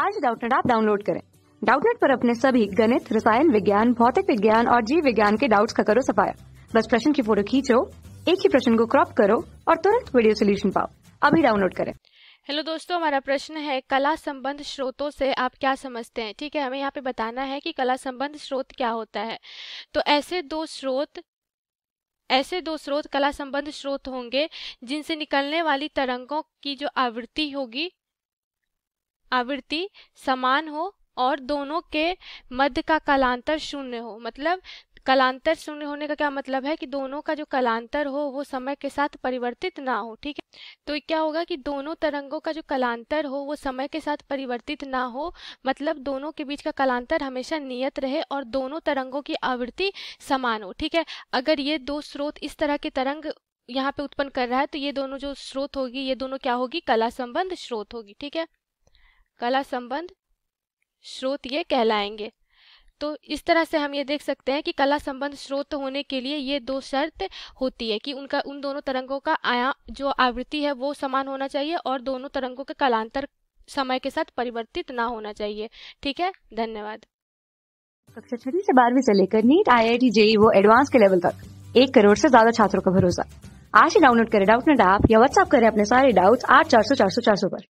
आज डाउटनेट आप डाउनलोड करें डाउटनेट पर अपने सभी गणित रसायन विज्ञान भौतिक विज्ञान और जीव विज्ञान के डाउट्स का करो सफाया बस प्रश्न की फोटो खींचो एक ही प्रश्न को क्रॉप करो और तुरंत वीडियो सोल्यूशन पाओ अभी डाउनलोड करें हेलो दोस्तों हमारा प्रश्न है कला संबंध स्रोतों से आप क्या समझते हैं ठीक है हमें यहाँ पे बताना है कि कला संबंध स्रोत क्या होता है तो ऐसे दो स्रोत ऐसे दो स्रोत कला संबंध स्रोत होंगे जिनसे निकलने वाली तरंगों की जो आवृत्ति होगी आवृत्ति समान हो और दोनों के मध्य का कलांतर शून्य हो मतलब कलांतर शून्य होने का क्या मतलब है कि दोनों का जो कलांतर हो वो समय के साथ परिवर्तित ना हो ठीक है तो क्या होगा कि दोनों तरंगों का जो कलांतर हो वो समय के साथ परिवर्तित ना हो मतलब दोनों के बीच का कलांतर हमेशा नियत रहे और दोनों तरंगों की आवृत्ति समान हो ठीक है अगर ये दो स्रोत इस तरह के तरंग यहाँ पे उत्पन्न कर रहा है तो ये दोनों जो स्रोत होगी ये दोनों क्या होगी कला संबंध स्रोत होगी ठीक है कला संबंध स्रोत ये कहलाएंगे तो इस तरह से हम ये देख सकते हैं कि कला संबंध स्रोत होने के लिए ये दो शर्त होती है कि उनका उन दोनों तरंगों का आया जो आवृत्ति है वो समान होना चाहिए और दोनों तरंगों के कलांतर समय के साथ परिवर्तित ना होना चाहिए ठीक है धन्यवाद कक्षा छठी से बारहवीं से लेकर NEET I I T JEE वो एडवांस के लेवल तक एक करोड़ से ज्यादा छात्रों का भरोसा आज ही डाउनलोड करें डाउट नेट ऐप या व्हाट्सअप करें अपने सारे डाउट्स आठ चार सौ चार सौ चार सौ पर